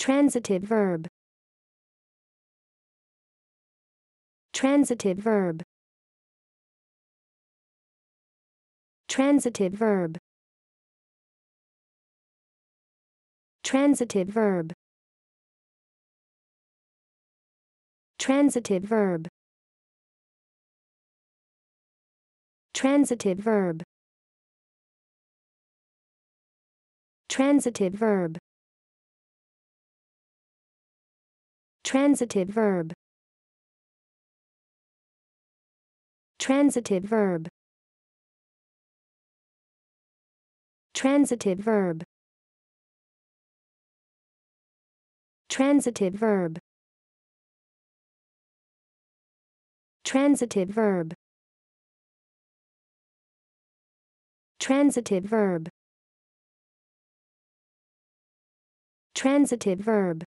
Transitive verb. Transitive verb. Transitive verb. Transitive verb. Transitive verb. Transitive verb. Transitive verb. Transitive verb. Transitive verb. Transitive verb. Transitive verb. Transitive verb. Transitive verb. Transitive verb.